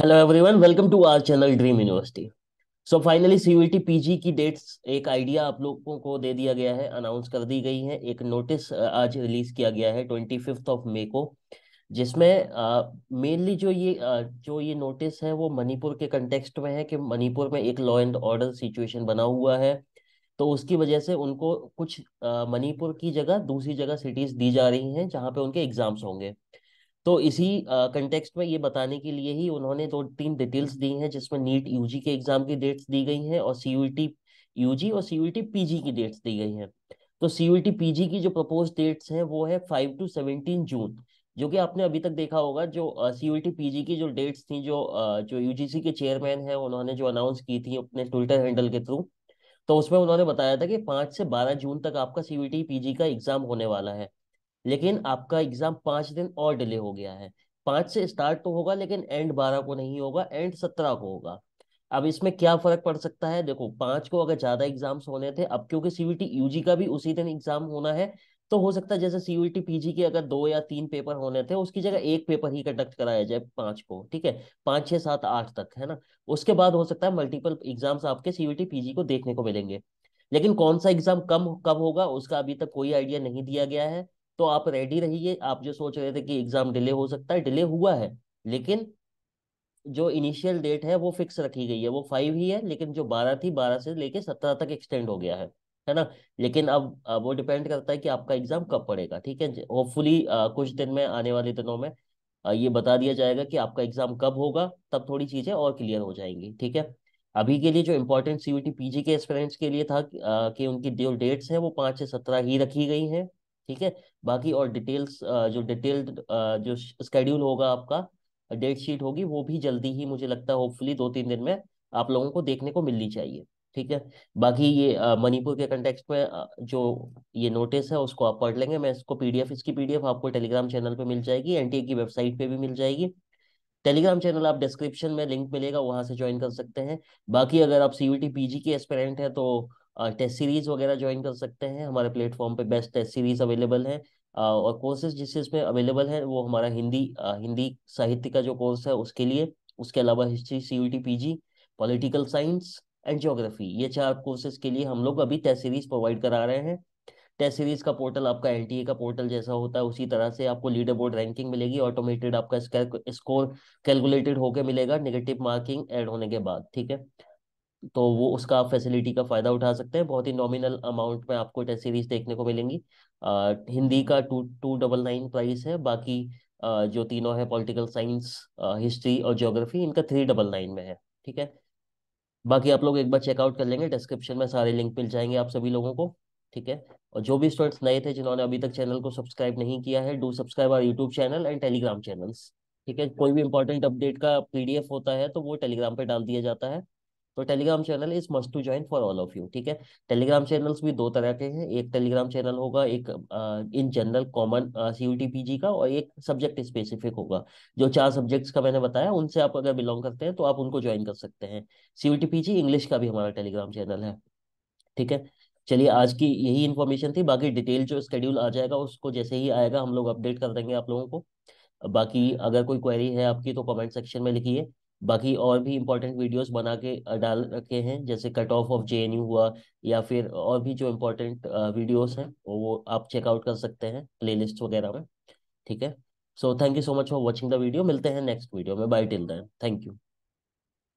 hello everyone welcome to our channel dream university so finally CUET PG की dates एक idea आप लोगों को दे दिया गया है अनाउंस कर दी गई है एक नोटिस आज रिलीज किया गया है ट्वेंटी फिफ्थ ऑफ मे को जिसमें मेनली जो ये uh, जो ये नोटिस है वो मणिपुर के कंटेक्सट में है कि मणिपुर में एक लॉ एंड ऑर्डर सिचुएशन बना हुआ है तो उसकी वजह से उनको कुछ मणिपुर की जगह दूसरी जगह सिटीज दी जा रही हैं जहाँ पे उनके एग्जाम्स होंगे तो इसी कंटेक्स्ट में ये बताने के लिए ही उन्होंने दो तीन डिटेल्स दी हैं जिसमें नीट यूजी के एग्जाम की डेट्स दी गई हैं और सीयूटी यूजी और सीयूटी पीजी की डेट्स दी गई हैं तो सीयूटी पीजी की जो प्रपोज डेट्स हैं वो है फाइव टू सेवनटीन जून जो कि आपने अभी तक देखा होगा जो सीयूटी पीजी की जो डेट्स थी जो uh, जो यूजीसी के चेयरमैन हैं उन्होंने जो अनाउंस की थी अपने ट्विटर हैंडल के थ्रू तो उसमें उन्होंने बताया था कि पांच से बारह जून तक आपका सीयूटी पीजी का एग्जाम होने वाला है लेकिन आपका एग्जाम पांच दिन और डिले हो गया है पाँच से स्टार्ट तो होगा लेकिन एंड बारह को नहीं होगा एंड सत्रह को होगा अब इसमें क्या फर्क पड़ सकता है देखो पांच को अगर ज्यादा एग्जाम्स होने थे अब क्योंकि सीयूटी यूजी का भी उसी दिन एग्जाम होना है तो हो सकता है जैसे सीयूटी पीजी के अगर दो या तीन पेपर होने थे उसकी जगह एक पेपर ही कंडक्ट कराया जाए पांच को ठीक है पांच छह सात आठ तक है ना उसके बाद हो सकता है मल्टीपल एग्जाम्स आपके सीयूटी पीजी को देखने को मिलेंगे लेकिन कौन सा एग्जाम कम कब होगा उसका अभी तक कोई आइडिया नहीं दिया गया है तो आप रेडी रहिए आप जो सोच रहे थे कि एग्जाम डिले हो सकता है डिले हुआ है लेकिन जो इनिशियल डेट है वो फिक्स रखी गई है वो फाइव ही है लेकिन जो बारह थी बारह से लेके सत्रह तक एक्सटेंड हो गया है है ना लेकिन अब वो डिपेंड करता है कि आपका एग्जाम कब पड़ेगा ठीक है होपफुली कुछ दिन में आने वाले दिनों में ये बता दिया जाएगा कि आपका एग्जाम कब होगा तब थोड़ी चीजें और क्लियर हो जाएंगी ठीक है अभी के लिए जो इम्पोर्टेंट सीयूटी पीजी के एस्पिरेंट्स के लिए था कि उनकी जो डेट्स हैं वो पाँच से सत्रह ही रखी गई हैं ठीक है बाकी और डिटेल्स जो डिटेल्ड जो स्केड्यूल होगा आपका डेट शीट होगी वो भी जल्दी ही मुझे लगता है होपफुली दो तीन दिन में आप लोगों को देखने को मिलनी चाहिए ठीक है बाकी ये मणिपुर के कंटेक्स्ट में जो ये नोटिस है उसको आप पढ़ लेंगे मैं इसको पीडीएफ इसकी पीडीएफ आपको टेलीग्राम चैनल पे मिल जाएगी एनटीए की वेबसाइट पे भी मिल जाएगी टेलीग्राम चैनल आप डिस्क्रिप्शन में लिंक मिलेगा वहां से ज्वाइन कर सकते हैं बाकी अगर आप सीयूटी पीजी के एस्पेरेंट हैं तो टेस्ट सीरीज वगैरह ज्वाइन कर सकते हैं हमारे प्लेटफॉर्म पे बेस्ट टेस्ट सीरीज अवेलेबल है और कोर्सेज जिस इसमें अवेलेबल है वो हमारा हिंदी हिंदी साहित्य का जो कोर्स है उसके लिए उसके अलावा history C U T P G political science and geography ये चार कोर्सेज के लिए हम लोग अभी टेस्ट सीरीज प्रोवाइड करा रहे हैं टेस्ट सीरीज का पोर्टल आपका एन का पोर्टल जैसा होता है उसी तरह से आपको लीडर बोर्ड रैंकिंग मिलेगी ऑटोमेटेड आपका स्कोर कैलकुलेटेड होकर मिलेगा नेगेटिव मार्किंग एड होने के बाद ठीक है तो वो उसका फैसिलिटी का फ़ायदा उठा सकते हैं बहुत ही नॉमिनल अमाउंट में आपको टेस्ट सीरीज देखने को मिलेंगी आ, हिंदी का two two double nine price है बाकी आ, जो तीनों है पॉलिटिकल साइंस हिस्ट्री और ज्योग्राफी इनका थ्री डबल नाइन में है ठीक है बाकी आप लोग एक बार चेकआउट कर लेंगे डिस्क्रिप्शन में सारे लिंक मिल जाएंगे आप सभी लोगों को ठीक है और जो भी स्टूडेंट्स नए थे जिन्होंने अभी तक चैनल को सब्सक्राइब नहीं किया है do subscribe our YouTube channel and Telegram channels ठीक है कोई भी इंपॉर्टेंट अपडेट का पीडीएफ होता है तो वो टेलीग्राम पे डाल दिया जाता है तो Telegram channel is must to join for all of you ठीक है टेलीग्राम चैनल्स भी दो तरह के हैं एक टेलीग्राम चैनल होगा एक इन जनरल कॉमन सी का और एक सब्जेक्ट स्पेसिफिक होगा जो चार सब्जेक्ट्स का मैंने बताया उनसे आप अगर बिलोंग करते हैं तो आप उनको ज्वाइन कर सकते हैं सीयूटीपीजी इंग्लिश का भी हमारा टेलीग्राम चैनल है ठीक है चलिए आज की यही इन्फॉर्मेशन थी बाकी डिटेल जो स्केड्यूल आ जाएगा उसको जैसे ही आएगा हम लोग अपडेट कर देंगे आप लोगों को बाकी अगर कोई क्वेरी है आपकी तो कमेंट सेक्शन में लिखिए बाकी और भी इम्पोर्टेंट वीडियोस बना के डाल रखे हैं जैसे कट ऑफ ऑफ जे हुआ या फिर और भी जो इम्पोर्टेंट वीडियोस हैं वो आप चेकआउट कर सकते हैं प्लेलिस्ट वगैरह में ठीक है so thank you so much for watching the video मिलते हैं नेक्स्ट वीडियो में bye till then thank you